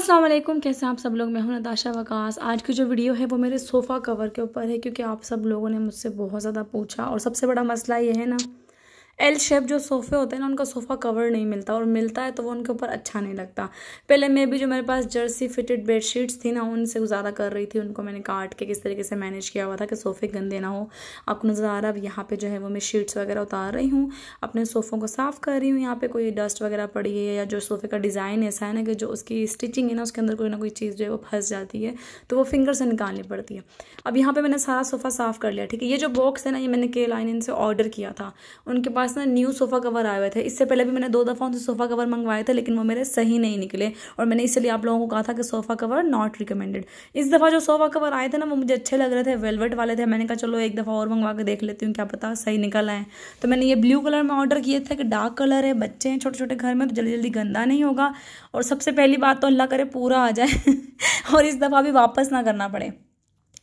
अस्सलाम वालेकुम कैसे हैं आप सब लोग मैं हूं नताशा वकास आज की जो वीडियो है वो मेरे सोफ़ा कवर के ऊपर है क्योंकि आप सब लोगों ने मुझसे बहुत ज़्यादा पूछा और सबसे बड़ा मसला ये है ना एल शेप जो सोफ़े होते हैं ना उनका सोफ़ा कवर नहीं मिलता और मिलता है तो वो उनके ऊपर अच्छा नहीं लगता पहले मैं भी जो मेरे पास जर्सी फिटेड बेडशीट्स थी ना उनसे गुजारा कर रही थी उनको मैंने काट के किस तरीके से मैनेज किया हुआ था कि सोफ़े गंदे ना हो आपको नज़र आ रहा है अब यहाँ पर जो है वो मैं शीट्स वगैरह उतार रही हूँ अपने सोफ़ों को साफ़ कर रही हूँ यहाँ पर कोई डस्ट वगैरह पड़ी है या जो सोफ़े का डिज़ाइन ऐसा है ना कि जो उसकी स्टिचिंग है ना उसके अंदर कोई ना कोई चीज़ जो है वो फंस जाती है तो वो फिंगर से निकालनी पड़ती है अब यहाँ पर मैंने सारा सोफ़ा साफ़ कर लिया ठीक है ये जो बॉक्स है ना ये मैंने के लाइन इनसे ऑर्डर किया था उनके पास पास ना न्यू सोफ़ा कवर आए हुए थे इससे पहले भी मैंने दो दफ़ा उनसे सोफ़ा कवर मंगवाए थे लेकिन वो मेरे सही नहीं निकले और मैंने इसलिए आप लोगों को कहा था कि सोफ़ा कवर नॉट रिकमेंडेड इस दफ़ा जो सोफ़ा कवर आए थे ना वो मुझे अच्छे लग रहे थे वेलवेट वाले थे मैंने कहा चलो एक दफ़ा और मंगवा के देख लेती हूँ क्या पता सही निकल आए तो मैंने ये ब्लू कलर में ऑर्डर किए थे कि डार्क कलर है बच्चे हैं छोटे छोटे घर में तो जल्दी जल्दी गंदा नहीं होगा और सबसे पहली बात तो अल्लाह करे पूरा आ जाए और इस दफ़ा भी वापस ना करना पड़े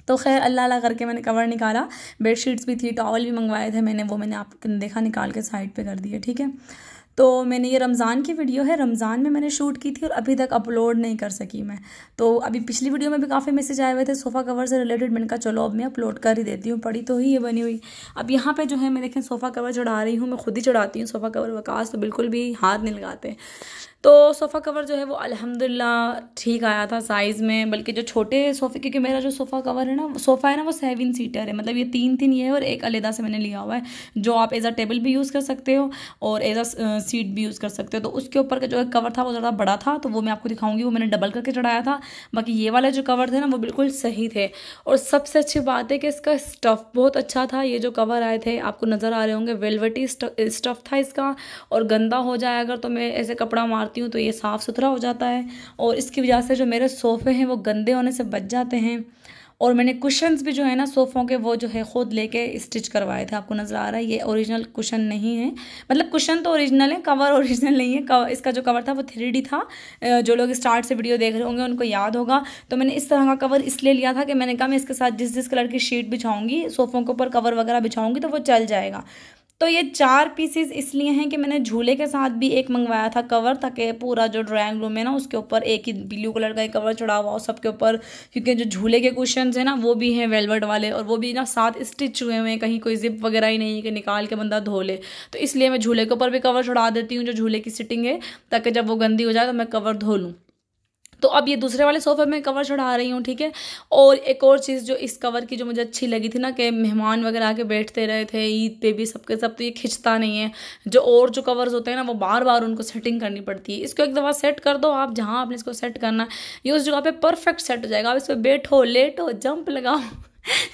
तो खैर अल्लाह अल्लाह करके मैंने कवर निकाला बेडशीट्स भी थी टॉवल भी मंगवाए थे मैंने वो मैंने आप देखा निकाल के साइड पे कर दिए ठीक है तो मैंने ये रमज़ान की वीडियो है रमज़ान में मैंने शूट की थी और अभी तक अपलोड नहीं कर सकी मैं तो अभी पिछली वीडियो में भी काफ़ी मैसेज आए हुए थे सोफ़ा कवर से रिलेटेड मैंने कहा चलो अब मैं अपलोड कर ही देती हूँ पड़ी तो ही ये बनी हुई अब यहाँ पे जो है मैं देखें सोफ़ा कवर चढ़ा रही हूँ मैं खुद ही चढ़ाती हूँ सोफ़ा कवर वकास तो बिल्कुल भी हाथ नहीं लगाते तो सोफ़ा कवर जो है वो अल्हम्दुलिल्लाह ठीक आया था साइज़ में बल्कि जो छोटे सोफ़े क्योंकि मेरा जो सोफ़ा कवर है ना सोफ़ा है ना वो सेवन सीटर है मतलब ये तीन तीन ये है और एक अलहदा से मैंने लिया हुआ है जो आप एज अ टेबल भी यूज़ कर सकते हो और एज अ सीट भी यूज़ कर सकते हो तो उसके ऊपर का जो कवर था वो ज़्यादा बड़ा था तो वो मैं आपको दिखाऊंगी वो मैंने डबल करके चढ़ाया था बाकी ये वाले जो कवर थे ना वो बिल्कुल सही थे और सबसे अच्छी बात है कि इसका स्टफ़ बहुत अच्छा था ये जो कवर आए थे आपको नज़र आ रहे होंगे वेलवेटी स्टफ़ था इसका और गंदा हो जाए अगर तो मैं ऐसे कपड़ा मार मारती हूँ तो ये साफ़ सुथरा हो जाता है और इसकी वजह से जो मेरे सोफ़े हैं वो गंदे होने से बच जाते हैं और मैंने कुशन्स भी जो है ना सोफ़ों के वो जो है ख़ुद लेके स्टिच करवाए थे आपको नज़र आ रहा है ये ओरिजिनल कुशन नहीं है मतलब कुशन तो ओरिजिनल है कवर ओरिजिनल नहीं है कवर इसका जो कवर था वो थ्री था जो लोग स्टार्ट से वीडियो देख रहे होंगे उनको याद होगा तो मैंने इस तरह का कवर इसलिए लिया था कि मैंने कहा मैं इसके साथ जिस जिस कलर की शीट बिछाऊँगी सोफ़ों के ऊपर कवर वगैरह बिछाऊँगी तो वो चल जाएगा तो ये चार पीसेस इसलिए हैं कि मैंने झूले के साथ भी एक मंगवाया था कवर ताकि पूरा जो ड्राइंग रूम है ना उसके ऊपर एक ही ब्लू कलर का ही कवर चढ़ा हुआ हो सबके ऊपर क्योंकि जो झूले के क्वेश्चन हैं ना वो भी हैं वेलवेट वाले और वो भी ना साथ स्टिच हुए हुए हैं कहीं कोई जिप वगैरह ही नहीं है कि निकाल के बंदा धो ले तो इसलिए मैं झूले के ऊपर भी कवर चढ़ा देती हूँ जो झूले की सिटिंग है ताकि जब वो गंदी हो जाए तो मैं कवर धो लूँ तो अब ये दूसरे वाले सोफ़े में कवर चढ़ा रही हूँ ठीक है और एक और चीज़ जो इस कवर की जो मुझे अच्छी लगी थी ना कि मेहमान वगैरह आके बैठते रहे थे ईद पे भी सबके सब तो ये खिंचता नहीं है जो और जो कवर्स होते हैं ना वो बार बार उनको सेटिंग करनी पड़ती है इसको एक दफ़ा सेट कर दो आप जहाँ आपने इसको सेट करना ये उस जगह पर परफेक्ट सेट हो जाएगा आप इस पर बैठो लेटो जंप लगाओ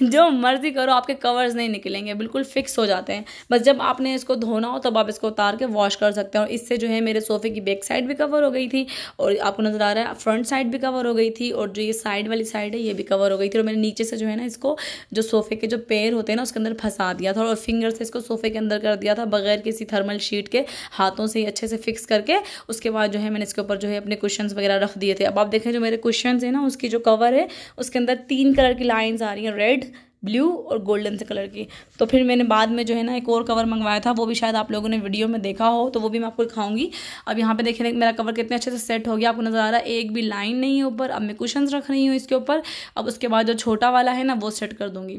जो मर्जी करो आपके कवर्स नहीं निकलेंगे बिल्कुल फिक्स हो जाते हैं बस जब आपने इसको धोना हो तब आप इसको उतार के वॉश कर सकते हैं और इससे जो है मेरे सोफे की बैक साइड भी कवर हो गई थी और आपको नज़र आ रहा है फ्रंट साइड भी कवर हो गई थी और जो ये साइड वाली साइड है ये भी कवर हो गई थी और मैंने नीचे से जो है ना इसको जो सोफे के जो पैर होते हैं ना उसके अंदर फंसा दिया था और फिंगर से इसको सोफे के अंदर कर दिया था बगैर किसी थर्मल शीट के हाथों से ही अच्छे से फिक्स करके उसके बाद जो है मैंने इसके ऊपर जो है अपने क्वेश्चन वगैरह रख दिए थे अब आप देखें जो मेरे क्वेश्चन है ना उसकी जो कवर है उसके अंदर तीन कलर की लाइन्स आ रही हैं रेड ब्लू और गोल्डन से कलर की तो फिर मैंने बाद में जो है ना एक और कवर मंगवाया था वो भी शायद आप लोगों ने वीडियो में देखा हो तो वो भी मैं आपको दिखाऊंगी अब यहाँ पे देखें मेरा कवर कितने अच्छे से सेट हो गया आपको नज़र आ रहा है एक भी लाइन नहीं है ऊपर अब मैं क्वेश्चन रख रही हूँ इसके ऊपर अब उसके बाद जो छोटा वाला है ना वो सेट कर दूँगी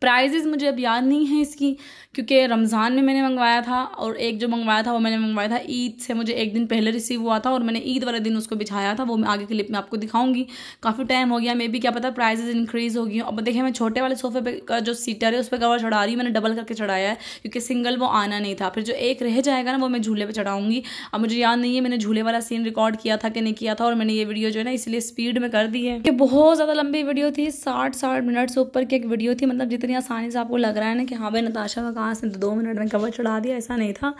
प्राइजेज़ मुझे अब याद नहीं है इसकी क्योंकि रमज़ान में मैंने मंगवाया था और एक जो मंगवाया था वो मैंने मंगवाया था ईद से मुझे एक दिन पहले रिसीव हुआ था और मैंने ईद वाले दिन उसको बिछाया था वो मैं आगे क्लिप में आपको दिखाऊंगी काफ़ी टाइम हो गया मे भी क्या पता प्राइजेज इंक्रीज़ हो गई अब देखिए मैं छोटे वाले सोफे पे का जो सीटर है उस पर कवर चढ़ा रही हूँ मैंने डबल करके चढ़ाया है क्योंकि सिंगल वो आना नहीं था फिर जो एक रह जाएगा ना वो मैं झूले पर चढ़ाऊँगी अब मुझे याद नहीं है मैंने झूले वाला सीन रिकॉर्ड किया था कि नहीं किया था और मैंने ये वीडियो जो है ना इसलिए स्पीड में कर दी है कि बहुत ज़्यादा लंबी वीडियो थी साठ साठ मिनट से ऊपर की एक वीडियो थी मतलब जितनी आसानी से आपको लग रहा है ना कि हाँ भाई नताशा का पास हैं तो दो मिनट में कवर चढ़ा दिया ऐसा नहीं था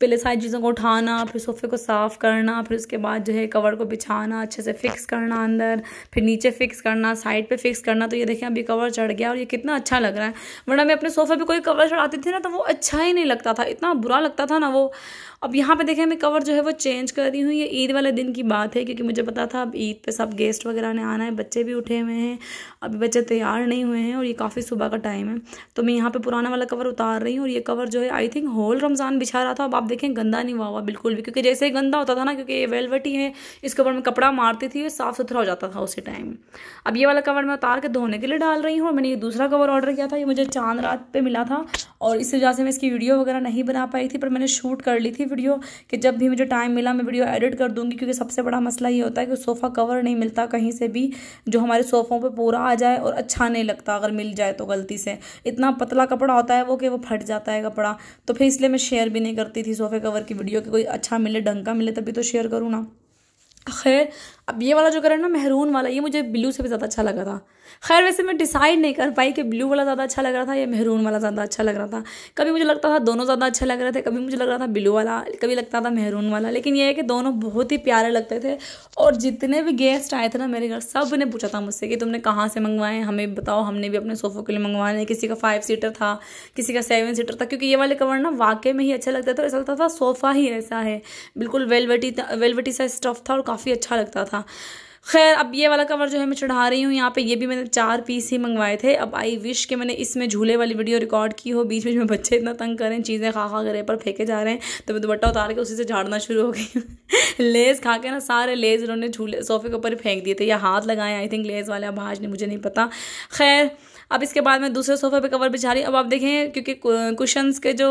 पहले सारी चीज़ों को उठाना फिर सोफे को साफ़ करना फिर उसके बाद जो है कवर को बिछाना अच्छे से फिक्स करना अंदर फिर नीचे फिक्स करना साइड पे फिक्स करना तो ये देखें अभी कवर चढ़ गया और ये कितना अच्छा लग रहा है वरना मैं अपने सोफे पे कोई कवर चढ़ाती थी ना तो वो अच्छा ही नहीं लगता था इतना बुरा लगता था ना वो अब यहाँ पे देखें मैं कवर जो है वो चेंज कर रही हूँ ये ईद वाले दिन की बात है क्योंकि मुझे पता था अब ईद पे सब गेस्ट वगैरह ने आना है बच्चे भी उठे हुए हैं अभी बच्चे तैयार नहीं हुए हैं और ये काफ़ी सुबह का टाइम है तो मैं यहाँ पे पुराना वाला कवर उतार रही हूँ और ये कवर जो है आई थिंक होल रमज़ान बिछा रहा था अब आप देखें गंदा नहीं हुआ हुआ बिल्कुल भी क्योंकि जैसे ही गंदा होता था ना क्योंकि ये वेलवेटी है इसके ऊपर मैं कपड़ा मारती थी ये साफ़ सुथरा हो जाता था उसी टाइम अब ये वाला कवर मैं उतार के धोने के लिए डाल रही हूँ मैंने ये दूसरा कवर ऑर्डर किया था ये मुझे चांद रात पर मिला था और इस वजह से मैं इसकी वीडियो वगैरह नहीं बना पाई थी पर मैंने शूट कर ली थी वीडियो कि जब भी मुझे टाइम मिला मैं वीडियो एडिट कर दूँगी क्योंकि सबसे बड़ा मसला ये होता है कि सोफ़ा कवर नहीं मिलता कहीं से भी जो हमारे सोफ़ों पर पूरा आ जाए और अच्छा नहीं लगता अगर मिल जाए तो गलती से इतना पतला कपड़ा होता है वो कि वो फट जाता है कपड़ा तो फिर इसलिए मैं शेयर भी नहीं करती थी सोफ़े कवर की वीडियो के कोई अच्छा मिले ढंग का मिले तभी तो शेयर करूँ ना खैर अब ये वाला जो कलर ना मेहरून वाला ये मुझे ब्लू से भी ज़्यादा अच्छा लगा था खैर वैसे मैं डिसाइड नहीं कर पाई कि ब्लू वाला ज़्यादा अच्छा लग रहा था या मेहरून वाला ज़्यादा अच्छा लग रहा था कभी मुझे लगता था दोनों ज़्यादा अच्छा लग रहे थे कभी मुझे लग रहा था ब्लू वाला कभी लगता था मेहरून वाला लेकिन ये है कि दोनों बहुत ही प्यारे लगते थे और जितने भी गेस्ट आए थे ना मेरे घर सब ने पूछा था मुझसे कि तुमने कहाँ से मंगवाए हमें बताओ हमने भी अपने सोफ़ों के लिए मंगवाए किसी का फाइव सीटर था किसी का सेवन सीटर था क्योंकि ये वाले कवर ना वाकई में ही अच्छा लगता था ऐसा लगता था सोफ़ा ही ऐसा है बिल्कुल वेलवेटी वेलवेटी सा स्टफ़ था और काफ़ी अच्छा लगता था था खैर अब ये वाला कवर जो है मैं चढ़ा रही हूँ यहाँ पे ये भी मैंने चार पीस ही मंगवाए थे अब आई विश कि मैंने इसमें झूले वाली वीडियो रिकॉर्ड की हो बीच बीच में बच्चे इतना तंग करें चीज़ें खा खा करे पर फेंके जा रहे हैं तो मैं दुपट्टा उतार के उसी से झाड़ना शुरू हो गई लेस खा के ना सारे लेस उन्होंने झूले सोफे के ऊपर ही फेंक दिए थे या हाथ लगाए आई थिंक लेस वाले आज ने मुझे नहीं पता खैर अब इसके बाद में दूसरे सोफे पे कवर बिछा रही अब आप देखें क्योंकि कुशंस के जो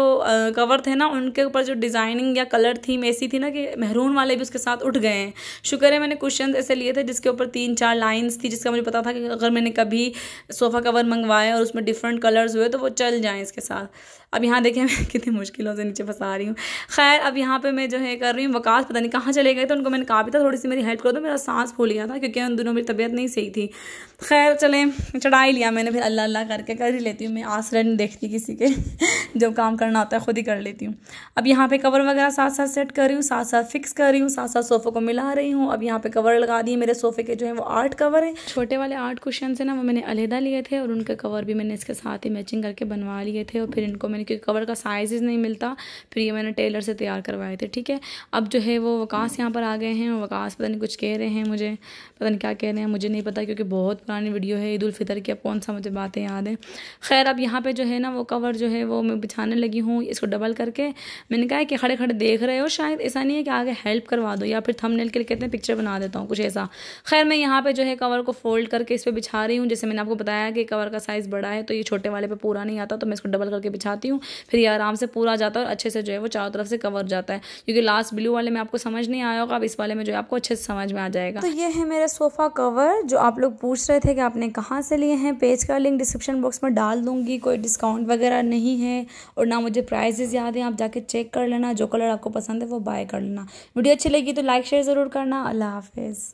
कवर थे ना उनके ऊपर जो डिज़ाइनिंग या कलर थीम ऐसी थी ना कि महरून वाले भी उसके साथ उठ गए हैं शुक्र है मैंने कुशन ऐसे लिए थे जिसके ऊपर तीन चार लाइन्स थी जिसका मुझे पता था कि अगर मैंने कभी सोफ़ा कवर मंगवाए और उसमें डिफरेंट कलर्स हुए तो वो चल जाएँ इसके साथ अब यहाँ देखें मैं कितनी मुश्किलों से नीचे फंसा रही हूँ खैर अब यहाँ पे मैं जो है कर रही हूँ वकास पता नहीं कहाँ चले गए थे उनको मैंने कहा भी था थोड़ी सी मेरी हेल्प कर दो तो मेरा सांस फूल गया था क्योंकि उन दोनों मेरी तबीयत नहीं सही थी खैर चले चढ़ाई लिया मैंने फिर अल्लाह अल्लाह करके कर ही लेती हूँ मैं आसरन नहीं देखती किसी के जो काम करना होता है खुद ही कर लेती हूँ अब यहाँ पे कवर वगैरह साथ साथ सेट कर रही हूँ साथ साथ फिक्स कर रही हूँ साथ साथ सोफ़े को मिला रही हूँ अब यहाँ पे कवर लगा दिए मेरे सोफ़े के जो है वो आर्ट कवर है छोटे वाले आर्ट कुशन से ना वो मैंने अलहदा लिए थे और उनके कवर भी मैंने इसके साथ ही मैचिंग करके बनवा लिए थे और फिर इनको मैंने क्योंकि कवर का साइज़ नहीं मिलता फिर ये मैंने टेलर से तैयार करवाए थे ठीक है अब जो है वो वकास यहाँ पर आ गए हैं वकास पता नहीं कुछ कह रहे हैं मुझे पता नहीं क्या कह रहे हैं मुझे नहीं पता क्योंकि बहुत पुरानी वीडियो है ईद उलफ़ितर की अब कौन सा मुझे बातें याद हैं खैर अब यहाँ पर जो है ना वो कवर जो है वो मैं बिछाने लगी हूँ इसको डबल करके मैंने कहा कि खड़े खड़े देख रहे हो शायद ऐसा नहीं है कि आगे हेल्प करवा दो या फिर थम के लिए कहते हैं पिक्चर बना देता हूँ कुछ ऐसा खैर मैं यहाँ पे जो है कवर को फोल्ड करके इस पर बिछा रही हूँ जैसे मैंने आपको बताया कि कवर का साइज़ बड़ा है तो ये छोटे वाले पे पूरा नहीं आता तो मैं इसको डबल करके बिछाती करती हूँ फिर ये आराम से पूरा जाता है और अच्छे से जो है वो चारों तरफ से कवर जाता है क्योंकि लास्ट ब्लू वाले में आपको समझ नहीं आया होगा अब इस वाले में जो है आपको अच्छे से समझ में आ जाएगा तो ये है मेरा सोफ़ा कवर जो आप लोग पूछ रहे थे कि आपने कहाँ से लिए हैं पेज का लिंक डिस्क्रिप्शन बॉक्स में डाल दूंगी कोई डिस्काउंट वगैरह नहीं है और ना मुझे प्राइजेज़ याद हैं आप जाके चेक कर लेना जो कलर आपको पसंद है वो बाय कर लेना वीडियो अच्छी लगी तो लाइक शेयर ज़रूर करना अल्लाह हाफिज़